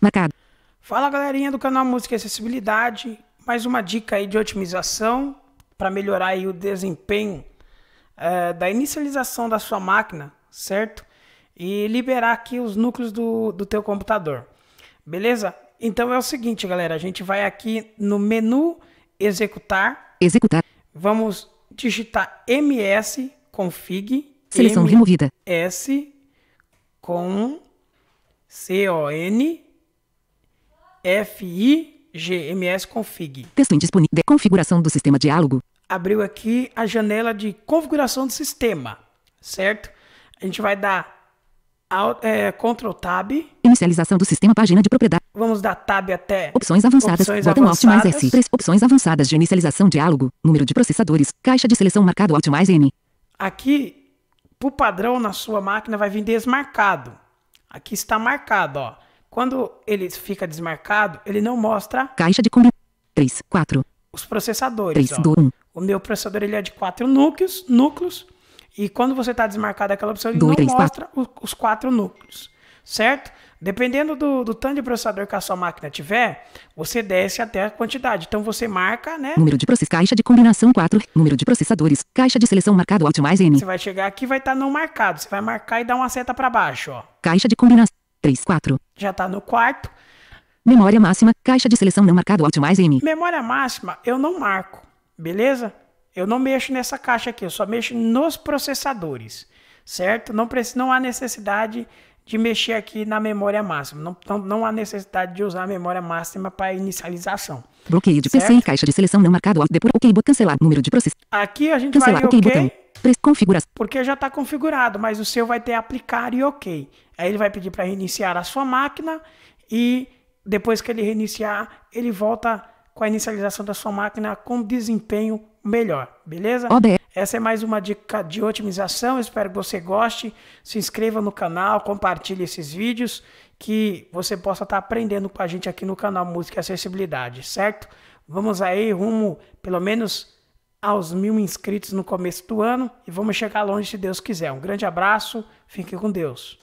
Marcado. Fala galerinha do canal Música e Acessibilidade. Mais uma dica aí de otimização para melhorar aí o desempenho é, da inicialização da sua máquina, certo? E liberar aqui os núcleos do, do teu computador. Beleza? Então é o seguinte, galera. A gente vai aqui no menu executar. Executar. Vamos digitar ms config. Seleção removida. S com C O N FIGMS config. Texto indisponível. De configuração do sistema diálogo. Abriu aqui a janela de configuração do sistema, certo? A gente vai dar Alt, é, Ctrl Tab. Inicialização do sistema, página de propriedade. Vamos dar Tab até. Opções avançadas. Opções botão avançadas. Alt mais S. Três opções avançadas de inicialização diálogo. Número de processadores. Caixa de seleção marcado Alt mais N. Aqui, por padrão, na sua máquina vai vir desmarcado. Aqui está marcado, ó. Quando ele fica desmarcado, ele não mostra. Caixa de combinação. 3, 4. Os processadores. 3, 2, 1. O meu processador ele é de 4 núcleos, núcleos. E quando você está desmarcado aquela opção, ele 2, não 3, mostra 4. os 4 núcleos. Certo? Dependendo do, do tanto de processador que a sua máquina tiver, você desce até a quantidade. Então você marca, né? Número de processadores, caixa de combinação 4, número de processadores, caixa de seleção marcado Alt mais N. Você vai chegar aqui vai estar tá não marcado. Você vai marcar e dar uma seta para baixo, ó. Caixa de combinação. 3, 4. Já tá no quarto. Memória máxima, caixa de seleção não marcado Alt mais M. Memória máxima, eu não marco, beleza? Eu não mexo nessa caixa aqui, eu só mexo nos processadores, certo? Não, precisa, não há necessidade de mexer aqui na memória máxima. Não, não, não há necessidade de usar a memória máxima para inicialização. Bloqueio de certo? PC e caixa de seleção não marcado Alt depois OK, cancelar número de processador. Aqui a gente cancelar, vai OK, okay botão. Configuras. Porque já está configurado, mas o seu vai ter aplicar e ok. Aí ele vai pedir para reiniciar a sua máquina e depois que ele reiniciar, ele volta com a inicialização da sua máquina com desempenho melhor, beleza? OBS. Essa é mais uma dica de otimização, espero que você goste. Se inscreva no canal, compartilhe esses vídeos, que você possa estar tá aprendendo com a gente aqui no canal Música e Acessibilidade, certo? Vamos aí rumo, pelo menos aos mil inscritos no começo do ano e vamos chegar longe se Deus quiser. Um grande abraço, fique com Deus.